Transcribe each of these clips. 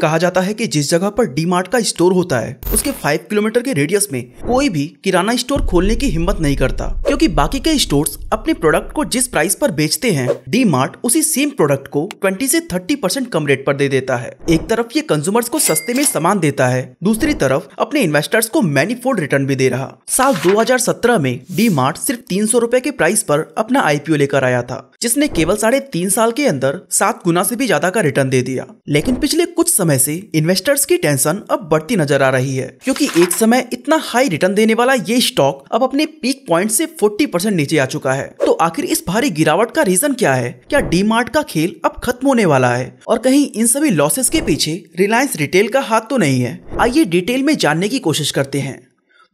कहा जाता है कि जिस जगह पर डी मार्ट का स्टोर होता है उसके फाइव किलोमीटर के रेडियस में कोई भी किराना स्टोर खोलने की हिम्मत नहीं करता क्योंकि बाकी के स्टोर्स अपने प्रोडक्ट को जिस प्राइस पर बेचते हैं डी मार्ट उसी सेम प्रोडक्ट को 20 से 30 परसेंट कम रेट पर दे देता है एक तरफ ये कंज्यूमर्स को सस्ते में सामान देता है दूसरी तरफ अपने इन्वेस्टर्स को मैनिफोल्ड रिटर्न भी दे रहा साल दो में डी मार्ट सिर्फ तीन सौ के प्राइस आरोप अपना आई लेकर आया था जिसने केवल साढ़े तीन साल के अंदर सात गुना ऐसी भी ज्यादा का रिटर्न दे दिया लेकिन पिछले कुछ समय समय से इन्वेस्टर्स की टेंशन अब बढ़ती नजर आ रही है क्योंकि एक समय इतना हाई रिटर्न देने वाला ये स्टॉक अब अपने पीक पॉइंट से 40 परसेंट नीचे आ चुका है तो आखिर इस भारी गिरावट का रीजन क्या है क्या डी का खेल अब खत्म होने वाला है और कहीं इन सभी लॉसेस के पीछे रिलायंस रिटेल का हाथ तो नहीं है आइए डिटेल में जानने की कोशिश करते हैं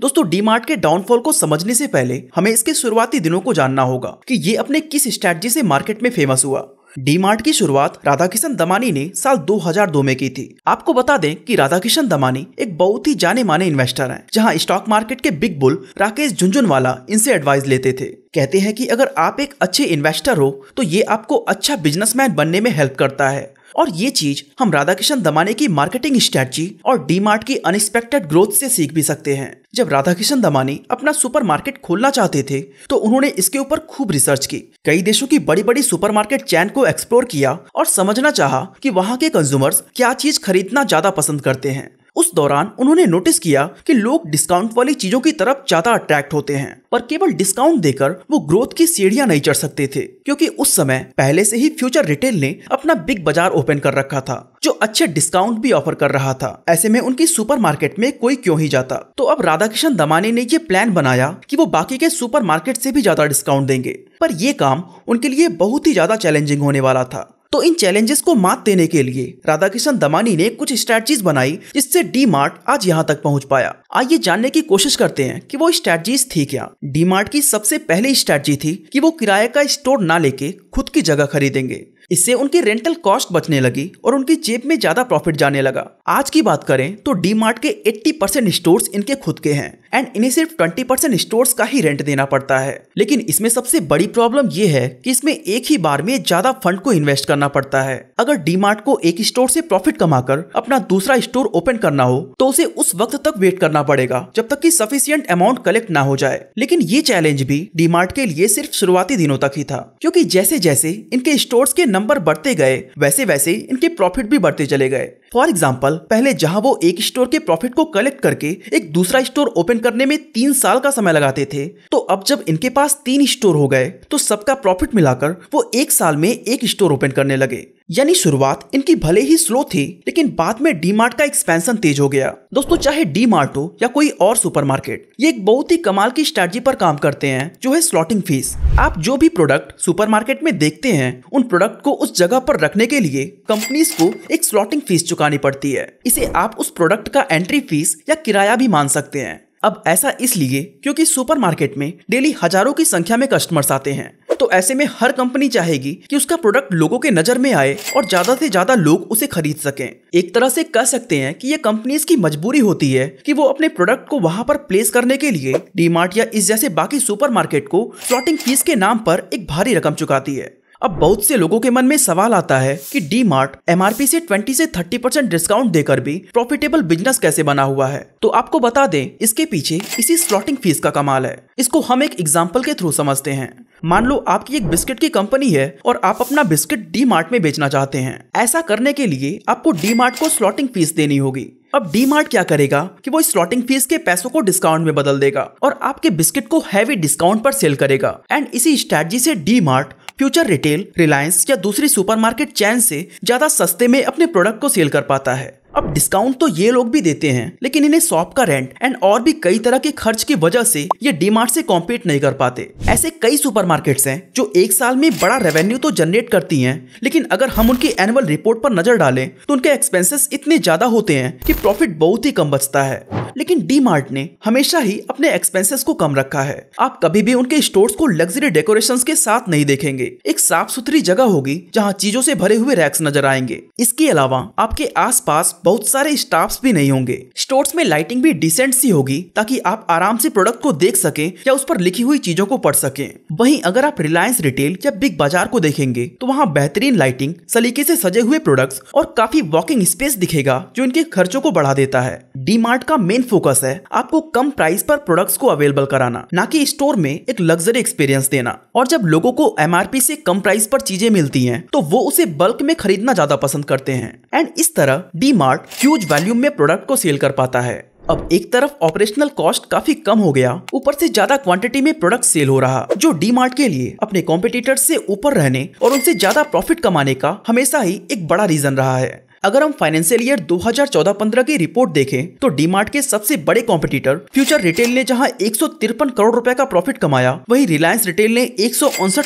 दोस्तों डीमार्ट के डाउनफॉल को समझने से पहले हमें इसके शुरुआती दिनों को जानना होगा कि ये अपने किस स्ट्रेटजी से मार्केट में फेमस हुआ डीमार्ट की शुरुआत राधाकिशन दमानी ने साल 2002 में की थी आपको बता दें कि राधाकिशन दमानी एक बहुत ही जाने माने इन्वेस्टर हैं जहां स्टॉक मार्केट के बिग बुल राकेश झुंझुनवाला इनसे एडवाइस लेते थे कहते हैं कि अगर आप एक अच्छे इन्वेस्टर हो तो ये आपको अच्छा बिजनेसमैन बनने में हेल्प करता है और ये चीज हम राधा किशन दमाने की मार्केटिंग स्ट्रेटजी और डीमार्ट की अनएक्सपेक्टेड ग्रोथ से सीख भी सकते हैं जब राधा किशन दमानी अपना सुपरमार्केट खोलना चाहते थे तो उन्होंने इसके ऊपर खूब रिसर्च की कई देशों की बड़ी बड़ी सुपरमार्केट चैन को एक्सप्लोर किया और समझना चाहा कि वहाँ के कंज्यूमर्स क्या चीज खरीदना ज्यादा पसंद करते हैं उस दौरान उन्होंने नोटिस किया कि लोग डिस्काउंट वाली चीजों की तरफ ज्यादा अट्रैक्ट होते हैं पर केवल डिस्काउंट देकर वो ग्रोथ की सीढ़ियां नहीं चढ़ सकते थे क्योंकि उस समय पहले से ही फ्यूचर रिटेल ने अपना बिग बाजार ओपन कर रखा था जो अच्छे डिस्काउंट भी ऑफर कर रहा था ऐसे में उनकी मार्केट में कोई क्यों ही जाता तो अब राधाकिशन दमानी ने ये प्लान बनाया कि वो बाकी के मार्केट से भी ज्यादा डिस्काउंट देंगे पर यह काम उनके लिए बहुत ही ज्यादा चैलेंजिंग होने वाला था तो इन चैलेंजेस को मात देने के लिए राधाकिशन दमानी ने कुछ स्ट्रैटेजीज बनाई जिससे डी मार्ट आज यहाँ तक पहुँच पाया आइए जानने की कोशिश करते हैं कि वो स्ट्रैटेजीज थी क्या डी मार्ट की सबसे पहली स्ट्रैटेजी थी कि वो किराए का स्टोर ना लेके खुद की जगह खरीदेंगे इससे उनकी रेंटल कॉस्ट बचने लगी और उनकी जेब में ज्यादा प्रॉफिट जाने लगा आज की बात करें तो डी मार्ट के 80 परसेंट स्टोर इनके खुद के हैं एंड इन्हें सिर्फ 20 परसेंट स्टोर का ही रेंट देना पड़ता है लेकिन इसमें सबसे बड़ी प्रॉब्लम यह है कि इसमें एक ही बार में ज्यादा फंड को इन्वेस्ट करना पड़ता है अगर डी मार्ट को एक स्टोर से प्रॉफिट कमाकर अपना दूसरा स्टोर ओपन करना हो तो उसे उस वक्त तक वेट करना पड़ेगा जब तक की सफिशियंट अमाउंट कलेक्ट ना हो जाए लेकिन ये चैलेंज भी डी मार्ट के लिए सिर्फ शुरुआती दिनों तक ही था क्योंकि जैसे जैसे इनके स्टोर्स के नंबर बढ़ते गए वैसे वैसे इनके प्रॉफिट भी बढ़ते चले गए फॉर एग्जाम्पल पहले जहाँ वो एक स्टोर के प्रॉफिट को कलेक्ट करके एक दूसरा स्टोर ओपन करने में तीन साल का समय लगाते थे तो अब जब इनके पास तीन स्टोर हो गए तो सबका प्रॉफिट मिलाकर वो एक साल में एक स्टोर ओपन करने लगे यानी शुरुआत इनकी भले ही स्लो थी लेकिन बाद में डी मार्ट का एक्सपेंशन तेज हो गया दोस्तों चाहे डी मार्ट हो या कोई और सुपरमार्केट ये एक बहुत ही कमाल की स्ट्रेटजी पर काम करते हैं जो है स्लॉटिंग फीस आप जो भी प्रोडक्ट सुपरमार्केट में देखते हैं उन प्रोडक्ट को उस जगह पर रखने के लिए कंपनीज को एक स्लॉटिंग फीस चुकानी पड़ती है इसे आप उस प्रोडक्ट का एंट्री फीस या किराया भी मान सकते हैं अब ऐसा इसलिए क्योंकि सुपरमार्केट में डेली हजारों की संख्या में कस्टमर्स आते हैं तो ऐसे में हर कंपनी चाहेगी कि उसका प्रोडक्ट लोगों के नजर में आए और ज्यादा से ज्यादा लोग उसे खरीद सकें एक तरह से कह सकते हैं कि ये कंपनीज की मजबूरी होती है कि वो अपने प्रोडक्ट को वहाँ पर प्लेस करने के लिए डीमार्ट या इस जैसे बाकी सुपरमार्केट को फ्लोटिंग फीस के नाम पर एक भारी रकम चुकाती है अब बहुत से लोगों के मन में सवाल आता है कि डी मार्ट पी से ट्वेंटी से थर्टी परसेंट डिस्काउंट देकर भी प्रॉफिटेबल बिजनेस कैसे बना हुआ है तो आपको बता दें इसके पीछे इसी स्लॉटिंग फीस का कमाल है इसको हम एक एग्जाम्पल के थ्रू समझते हैं मान लो आपकी एक बिस्किट की कंपनी है और आप अपना बिस्किट डी मार्ट में बेचना चाहते हैं ऐसा करने के लिए आपको डी मार्ट को स्लॉटिंग फीस देनी होगी अब डी मार्ट क्या करेगा कि वो स्लॉटिंग फीस के पैसों को डिस्काउंट में बदल देगा और आपके बिस्किट को हैवी डिस्काउंट पर सेल करेगा एंड इसी स्ट्रैटेजी से डी मार्ट फ्यूचर रिटेल रिलायंस या दूसरी सुपरमार्केट चैन से ज्यादा सस्ते में अपने प्रोडक्ट को सेल कर पाता है अब डिस्काउंट तो ये लोग भी देते हैं लेकिन इन्हें शॉप का रेंट एंड और भी कई तरह के खर्च की वजह से ये डीमार्ट से कॉम्पीट नहीं कर पाते ऐसे कई सुपरमार्केट्स हैं जो एक साल में बड़ा रेवेन्यू तो जनरेट करती हैं लेकिन अगर हम उनकी एनुअल रिपोर्ट पर नजर डालें तो उनके एक्सपेंसेस इतने ज्यादा होते हैं की प्रॉफिट बहुत ही कम बचता है लेकिन डी मार्ट ने हमेशा ही अपने एक्सपेंसेस को कम रखा है आप कभी भी उनके स्टोर को लग्जरी डेकोरेशन के साथ नहीं देखेंगे एक साफ सुथरी जगह होगी जहाँ चीजों से भरे हुए रैक्स नजर आएंगे इसके अलावा आपके आस बहुत सारे स्टाफ्स भी नहीं होंगे स्टोर्स में लाइटिंग भी डिसेंट सी होगी ताकि आप आराम से प्रोडक्ट को देख सकें या उस पर लिखी हुई चीजों को पढ़ सकें वहीं अगर आप रिलायंस रिटेल या बिग बाजार को देखेंगे तो वहाँ बेहतरीन लाइटिंग सलीके से सजे हुए प्रोडक्ट्स और काफी वॉकिंग स्पेस दिखेगा जो इनके खर्चों को बढ़ा देता है डी का मेन फोकस है आपको कम प्राइस पर प्रोडक्ट्स को अवेलेबल कराना न कि स्टोर में एक लग्जरी एक्सपीरियंस देना और जब लोगों को एमआरपी से कम प्राइस पर चीजें मिलती हैं तो वो उसे बल्क में खरीदना ज्यादा पसंद करते हैं एंड इस तरह डी मार्ट ह्यूज वैल्यूम में प्रोडक्ट को सेल कर पाता है अब एक तरफ ऑपरेशनल कॉस्ट काफी कम हो गया ऊपर से ज्यादा क्वांटिटी में प्रोडक्ट सेल हो रहा जो डी मार्ट के लिए अपने कॉम्पिटिटर से ऊपर रहने और उनसे ज्यादा प्रॉफिट कमाने का हमेशा ही एक बड़ा रीजन रहा है अगर हम फाइनेंशियल ईयर 2014-15 की रिपोर्ट देखें तो डीमार्ट के सबसे बड़े कॉम्पिटिटर फ्यूचर रिटेल ने जहां एक करोड़ रुपए का प्रॉफिट कमाया वहीं रिलायंस रिटेल ने एक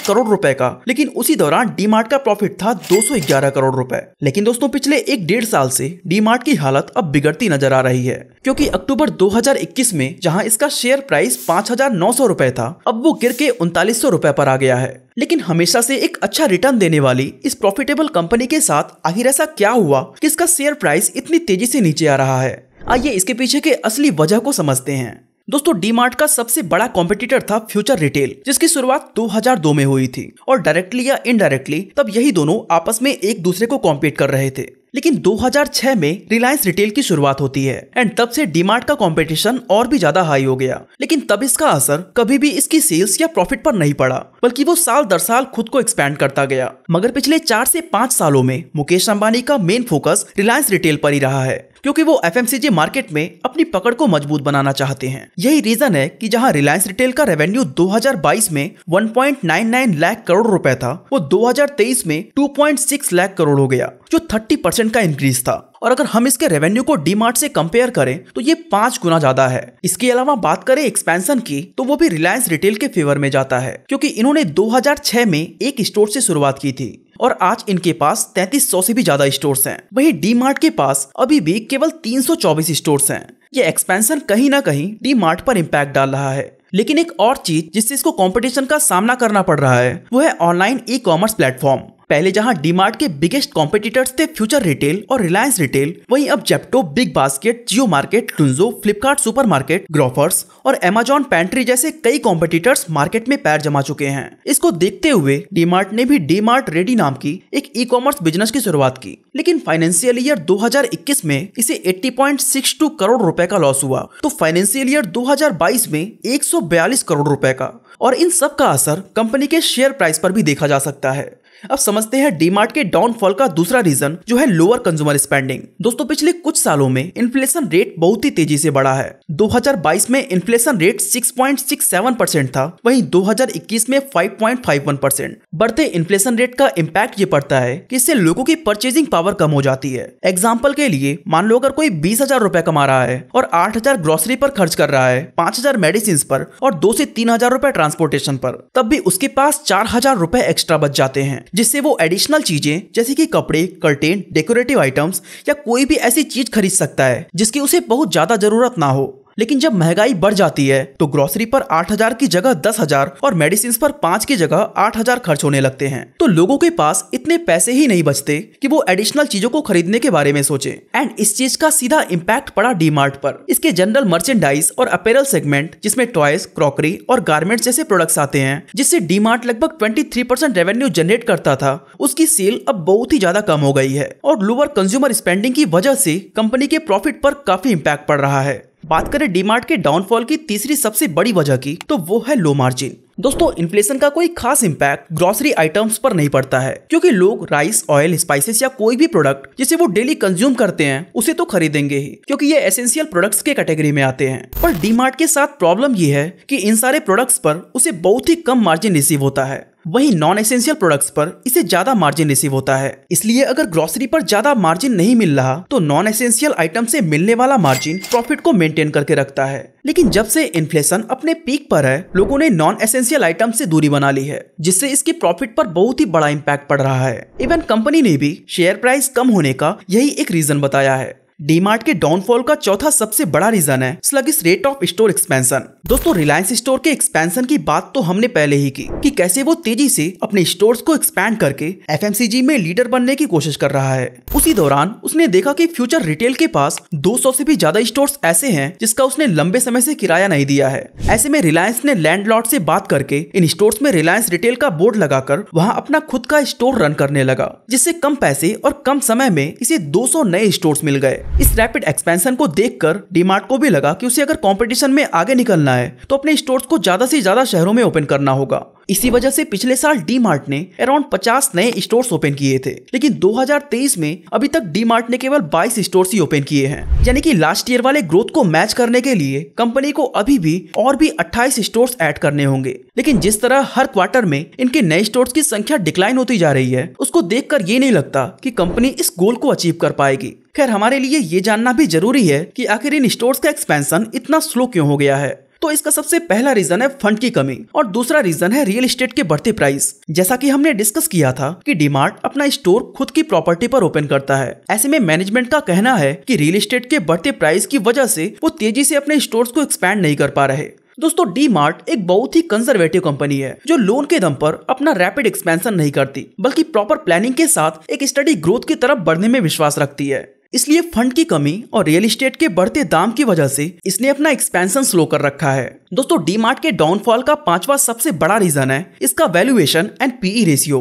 करोड़ रुपए का लेकिन उसी दौरान डीमार्ट का प्रॉफिट था 211 करोड़ रुपए लेकिन दोस्तों पिछले एक डेढ़ साल से डीमार्ट की हालत अब बिगड़ती नजर आ रही है क्योंकि अक्टूबर 2021 में जहां इसका शेयर प्राइस पाँच हजार नौ सौ रुपए था अब वो गिर के उनतालीस सौ रुपए पर आ गया है लेकिन हमेशा से एक अच्छा रिटर्न देने वाली इस प्रॉफिटेबल कंपनी के साथ आखिर ऐसा क्या हुआ कि इसका शेयर प्राइस इतनी तेजी से नीचे आ रहा है आइए इसके पीछे के असली वजह को समझते हैं दोस्तों डीमार्ट का सबसे बड़ा कॉम्पिटिटर था फ्यूचर रिटेल जिसकी शुरुआत 2002 में हुई थी और डायरेक्टली या इनडायरेक्टली तब यही दोनों आपस में एक दूसरे को कॉम्पीट कर रहे थे लेकिन 2006 में रिलायंस रिटेल की शुरुआत होती है एंड तब से डीमार्ट का कंपटीशन और भी ज्यादा हाई हो गया लेकिन तब इसका असर कभी भी इसकी सेल्स या प्रॉफिट पर नहीं पड़ा बल्कि वो साल दर साल खुद को एक्सपैंड करता गया मगर पिछले चार से पांच सालों में मुकेश अंबानी का मेन फोकस रिलायंस रिटेल पर ही रहा है क्योंकि वो एफ मार्केट में अपनी पकड़ को मजबूत बनाना चाहते हैं यही रीजन है कि जहां रिलायंस रिटेल का रेवेन्यू 2022 में 1.99 लाख करोड़ रुपए था वो 2023 में 2.6 लाख करोड़ हो गया जो 30 परसेंट का इंक्रीज था और अगर हम इसके रेवेन्यू को डी से कंपेयर करें तो ये पांच गुना ज्यादा है इसके अलावा बात करें एक्सपेंशन की तो वो भी रिलायंस रिटेल के फेवर में जाता है क्योंकि इन्होंने 2006 में एक स्टोर से शुरुआत की थी और आज इनके पास 3300 से भी ज्यादा स्टोर्स हैं वहीं डी मार्ट के पास अभी भी केवल 324 स्टोर्स हैं ये एक्सपेंशन कहीं ना कहीं डी मार्ट पर इम्पैक्ट डाल रहा है लेकिन एक और चीज जिससे इसको कंपटीशन का सामना करना पड़ रहा है वो है ऑनलाइन ई कॉमर्स प्लेटफॉर्म पहले जहां डीमार्ट के बिगेस्ट कॉम्पिटिटर्स थे फ्यूचर रिटेल और रिलायंस रिटेल वहीं अब जेप्टो बिग बास्केट जियो मार्केट टुंजो फ्लिपकार्ट सुपर मार्केट ग्रोफर्स और एमेजॉन पैंट्री जैसे कई कॉम्पिटिटर्स मार्केट में पैर जमा चुके हैं इसको देखते हुए डीमार्ट ने भी डीमार्ट रेडी नाम की एक ई कॉमर्स बिजनेस की शुरुआत की लेकिन फाइनेंशियल ईयर 2021 में इसे 80.62 करोड़ रुपए का लॉस हुआ तो फाइनेंशियल ईयर 2022 में 142 करोड़ रुपए का और इन सब का असर कंपनी के शेयर प्राइस पर भी देखा जा सकता है अब समझते हैं डीमार्ट के डाउनफॉल का दूसरा रीजन जो है लोअर कंज्यूमर स्पेंडिंग दोस्तों पिछले कुछ सालों में इन्फ्लेशन रेट बहुत ही तेजी से बढ़ा है 2022 में इन्फ्लेशन रेट 6.67 परसेंट था वहीं 2021 में 5.51 परसेंट बढ़ते इन्फ्लेशन रेट का इम्पैक्ट ये पड़ता है कि इससे लोगों की परचेजिंग पावर कम हो जाती है एग्जाम्पल के लिए मान लो अगर कोई बीस हजार कमा रहा है और आठ हजार ग्रोसरी पर खर्च कर रहा है पाँच हजार मेडिसिन पर और दो से तीन हजार रुपए ट्रांसपोर्टेशन पर तब भी उसके पास चार हजार रुपए एक्स्ट्रा बच जाते हैं जिससे वो एडिशनल चीजें जैसे कि कपड़े कर्टेन डेकोरेटिव आइटम्स या कोई भी ऐसी चीज खरीद सकता है जिसकी उसे बहुत ज्यादा जरूरत ना हो लेकिन जब महंगाई बढ़ जाती है तो ग्रोसरी पर आठ हजार की जगह दस हजार और मेडिसिन पर पांच की जगह आठ हजार खर्च होने लगते हैं तो लोगों के पास इतने पैसे ही नहीं बचते कि वो एडिशनल चीजों को खरीदने के बारे में सोचे एंड इस चीज का सीधा इम्पैक्ट पड़ा डी पर इसके जनरल मर्चेंडाइज और अपेरल सेगमेंट जिसमें टॉयज क्रॉकरी और गार्मेंट जैसे प्रोडक्ट्स आते हैं जिससे मार्ट लगभग ट्वेंटी रेवेन्यू जनरेट करता था उसकी सेल अब बहुत ही ज्यादा कम हो गई है और लोअर कंज्यूमर स्पेंडिंग की वजह से कंपनी के प्रॉफिट पर काफी इम्पैक्ट पड़ रहा है बात करें डीमार्ट के डाउनफॉल की तीसरी सबसे बड़ी वजह की तो वो है लो मार्जिन दोस्तों इन्फ्लेशन का कोई खास इम्पैक्ट ग्रोसरी आइटम्स पर नहीं पड़ता है क्योंकि लोग राइस ऑयल स्पाइसेस या कोई भी प्रोडक्ट जिसे वो डेली कंज्यूम करते हैं उसे तो खरीदेंगे ही क्योंकि ये एसेंशियल प्रोडक्ट्स के कैटेगरी में आते हैं पर डीमार्ट के साथ प्रॉब्लम ये है कि इन सारे प्रोडक्ट्स पर उसे बहुत ही कम मार्जिन रिसीव होता है वही नॉन एसेंशियल प्रोडक्ट्स पर इसे ज्यादा मार्जिन रिसीव होता है इसलिए अगर ग्रोसरी पर ज्यादा मार्जिन नहीं मिल रहा तो नॉन एसेंशियल आइटम से मिलने वाला मार्जिन प्रॉफिट को मेंटेन करके रखता है लेकिन जब से इन्फ्लेशन अपने पीक पर है लोगों ने नॉन एसेंशियल आइटम से दूरी बना ली है जिससे इसके प्रॉफिट पर बहुत ही बड़ा इम्पैक्ट पड़ रहा है इवन कंपनी ने भी शेयर प्राइस कम होने का यही एक रीजन बताया है डीमार्ट के डाउनफॉल का चौथा सबसे बड़ा रीजन है sluggish rate of store expansion दोस्तों रिलायंस स्टोर के एक्सपेंशन की बात तो हमने पहले ही की कि कैसे वो तेजी से अपने स्टोर्स को एक्सपैंड करके एफएमसीजी में लीडर बनने की कोशिश कर रहा है उसी दौरान उसने देखा कि फ्यूचर रिटेल के पास दो से भी ज्यादा स्टोर ऐसे है जिसका उसने लंबे समय ऐसी किराया नहीं दिया है ऐसे में रिलायंस ने लैंड लॉर्ड बात करके इन स्टोर्स में रिलायंस रिटेल का बोर्ड लगाकर वहाँ अपना खुद का स्टोर रन करने लगा जिससे कम पैसे और कम समय में इसे दो नए स्टोर मिल गए इस रैपिड एक्सपेंशन को देखकर डीमार्ट को भी लगा कि उसे अगर कंपटीशन में आगे निकलना है तो अपने स्टोर्स को ज्यादा से ज्यादा शहरों में ओपन करना होगा इसी वजह से पिछले साल डी मार्ट ने अराउंड 50 नए स्टोर ओपन किए थे लेकिन 2023 में अभी तक डी मार्ट ने केवल 22 स्टोर ही ओपन किए हैं यानी कि लास्ट ईयर वाले ग्रोथ को मैच करने के लिए कंपनी को अभी भी और भी 28 स्टोर ऐड करने होंगे लेकिन जिस तरह हर क्वार्टर में इनके नए स्टोर की संख्या डिक्लाइन होती जा रही है उसको देख ये नहीं लगता की कंपनी इस गोल को अचीव कर पाएगी खैर हमारे लिए ये जानना भी जरूरी है की आखिर इन स्टोर का एक्सपेंशन इतना स्लो क्यों हो गया है तो इसका सबसे पहला रीजन है फंड की कमी और दूसरा रीजन है रियल स्टेट के बढ़ते प्राइस जैसा की हमने डिस्कस किया था की डिमार्ट अपना स्टोर खुद की प्रॉपर्टी पर ओपन करता है ऐसे में मैनेजमेंट का कहना है की रियल स्टेट के बढ़ते प्राइस की वजह से वो तेजी से अपने स्टोर को एक्सपैंड नहीं कर पा रहे दोस्तों डी मार्ट एक बहुत ही कंजर्वेटिव कंपनी है जो लोन के दम पर अपना रैपिड एक्सपेंशन नहीं करती बल्कि प्रॉपर प्लानिंग के साथ एक स्टडी ग्रोथ की तरफ बढ़ने में विश्वास रखती है इसलिए फंड की कमी और रियल इस्टेट के बढ़ते दाम की वजह से इसने अपना एक्सपेंशन स्लो कर रखा है दोस्तों मार्ट के डाउनफॉल का पांचवा सबसे बड़ा रीजन है इसका valuation and PE ratio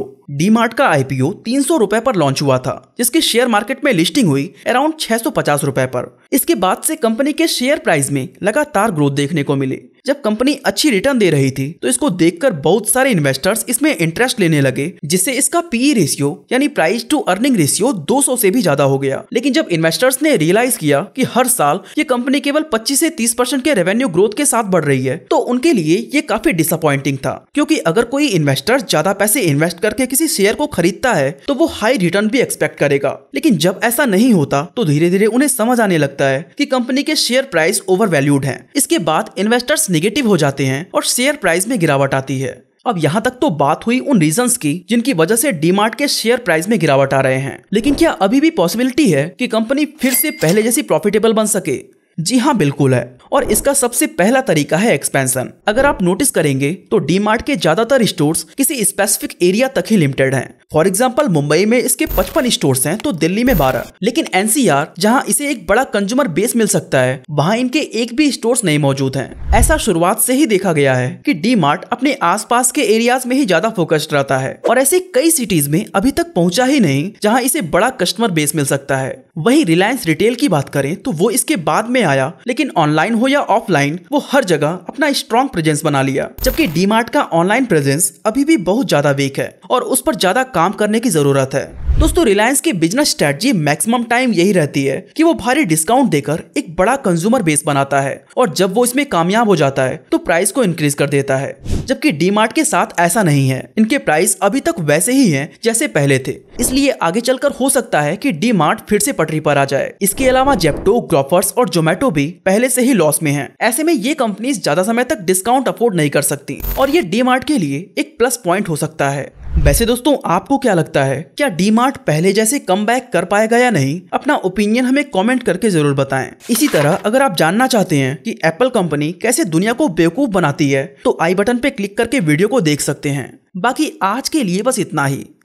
Mart का आईपीओ तीन सौ रूपए पर लॉन्च हुआ था जिसकी शेयर मार्केट में लिस्टिंग हुई अराउंड छह सौ पचास रूपए पर इसके बाद से कंपनी के शेयर प्राइस में लगातार ग्रोथ देखने को मिली जब कंपनी अच्छी रिटर्न दे रही थी तो इसको देखकर बहुत सारे इन्वेस्टर्स इसमें इंटरेस्ट लेने लगे जिससे इसका पीई रेशियो e यानी प्राइस टू अर्निंग रेशियो 200 से भी ज्यादा हो गया लेकिन जब इन्वेस्टर्स ने रियलाइज किया कि हर साल ये कंपनी केवल 25 से 30 परसेंट के रेवेन्यू ग्रोथ के साथ बढ़ रही है तो उनके लिए ये काफी डिसअपॉइंटिंग था क्योंकि अगर कोई इन्वेस्टर ज्यादा पैसे इन्वेस्ट करके किसी शेयर को खरीदता है तो वो हाई रिटर्न भी एक्सपेक्ट करेगा लेकिन जब ऐसा नहीं होता तो धीरे धीरे उन्हें समझ आने लगता लगता है कि कंपनी के शेयर प्राइस वैल्यूड है इसके बाद इन्वेस्टर्स निगेटिव हो जाते हैं और शेयर प्राइस में गिरावट आती है अब यहाँ तक तो बात हुई उन रीजंस की जिनकी वजह से डीमार्ट के शेयर प्राइस में गिरावट आ रहे हैं लेकिन क्या अभी भी पॉसिबिलिटी है कि कंपनी फिर से पहले जैसी प्रॉफिटेबल बन सके जी हाँ बिल्कुल है और इसका सबसे पहला तरीका है एक्सपेंशन अगर आप नोटिस करेंगे तो डी मार्ट के ज्यादातर स्टोर्स किसी स्पेसिफिक एरिया तक ही लिमिटेड हैं। फॉर एग्जाम्पल मुंबई में इसके 55 स्टोर्स हैं तो दिल्ली में 12। लेकिन एनसीआर जहां इसे एक बड़ा कंज्यूमर बेस मिल सकता है वहां इनके एक भी स्टोर्स नहीं मौजूद हैं। ऐसा शुरुआत से ही देखा गया है कि मार्ट अपने आसपास के एरियाज में ही ज्यादा फोकस्ड रहता है और ऐसे कई सिटीज में अभी तक पहुँचा ही नहीं जहाँ इसे बड़ा कस्टमर बेस मिल सकता है वही रिलायंस रिटेल की बात करें तो वो इसके बाद में आया लेकिन ऑनलाइन हो या ऑफलाइन वो हर जगह अपना स्ट्रॉन्ग प्रेजेंस बना लिया जबकि डीमार्ट का ऑनलाइन प्रेजेंस अभी भी बहुत ज्यादा वीक है और उस पर ज्यादा काम करने की जरूरत है दोस्तों रिलायंस की बिजनेस स्ट्रेटजी मैक्सिमम टाइम यही रहती है कि वो भारी डिस्काउंट देकर एक बड़ा कंज्यूमर बेस बनाता है और जब वो इसमें कामयाब हो जाता है तो प्राइस को इंक्रीज कर देता है जबकि डी के साथ ऐसा नहीं है इनके प्राइस अभी तक वैसे ही है जैसे पहले थे इसलिए आगे चलकर हो सकता है की डी फिर से पटरी पर आ जाए इसके अलावा जेप्टो ग्रॉफर्स और जोमेटो भी पहले से ही लॉस में है ऐसे में ये कंपनी ज्यादा समय तक डिस्काउंट अफोर्ड नहीं कर सकती और ये डी के लिए एक प्लस पॉइंट हो सकता है वैसे दोस्तों आपको क्या लगता है क्या डी मार्ट पहले जैसे कम कर पाएगा या नहीं अपना ओपिनियन हमें कमेंट करके जरूर बताएं इसी तरह अगर आप जानना चाहते हैं कि एप्पल कंपनी कैसे दुनिया को बेवकूफ बनाती है तो आई बटन पे क्लिक करके वीडियो को देख सकते हैं बाकी आज के लिए बस इतना ही